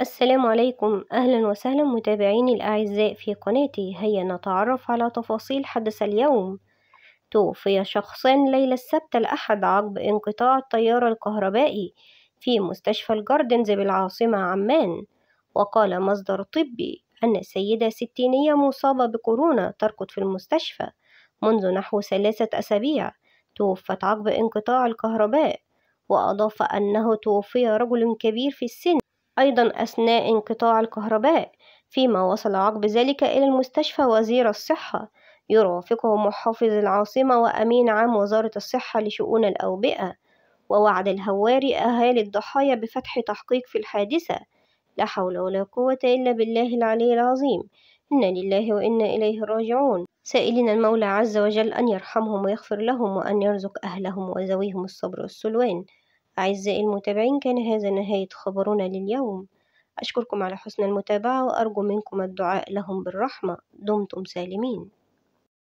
السلام عليكم أهلا وسهلا متابعيني الأعزاء في قناتي هيا نتعرف على تفاصيل حدث اليوم توفي شخصان ليلة السبت الأحد عقب انقطاع التيار الكهربائي في مستشفى الجاردنز بالعاصمة عمان وقال مصدر طبي أن سيدة ستينية مصابة بكورونا تركض في المستشفى منذ نحو ثلاثة أسابيع توفت عقب انقطاع الكهرباء وأضاف أنه توفي رجل كبير في السن أيضا أثناء انقطاع الكهرباء فيما وصل عقب ذلك إلى المستشفى وزير الصحة يرافقه محافظ العاصمة وأمين عام وزارة الصحة لشؤون الأوبئة ووعد الهواري أهالي الضحايا بفتح تحقيق في الحادثة لا حول ولا قوة إلا بالله العلي العظيم إنا لله وإنا إليه راجعون سائلين المولى عز وجل أن يرحمهم ويغفر لهم وأن يرزق أهلهم وذويهم الصبر والسلوان أعزائي المتابعين كان هذا نهاية خبرنا لليوم أشكركم على حسن المتابعة وأرجو منكم الدعاء لهم بالرحمة دمتم سالمين